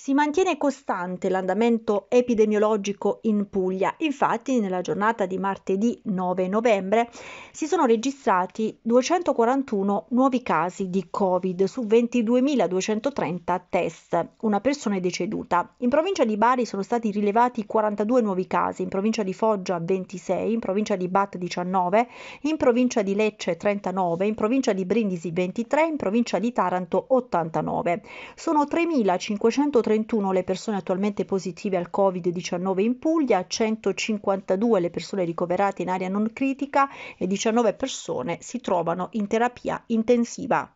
Si mantiene costante l'andamento epidemiologico in Puglia, infatti nella giornata di martedì 9 novembre si sono registrati 241 nuovi casi di Covid su 22.230 test, una persona è deceduta. In provincia di Bari sono stati rilevati 42 nuovi casi, in provincia di Foggia 26, in provincia di Bat 19, in provincia di Lecce 39, in provincia di Brindisi 23, in provincia di Taranto 89. Sono 3.530 131 le persone attualmente positive al Covid-19 in Puglia, 152 le persone ricoverate in area non critica e 19 persone si trovano in terapia intensiva.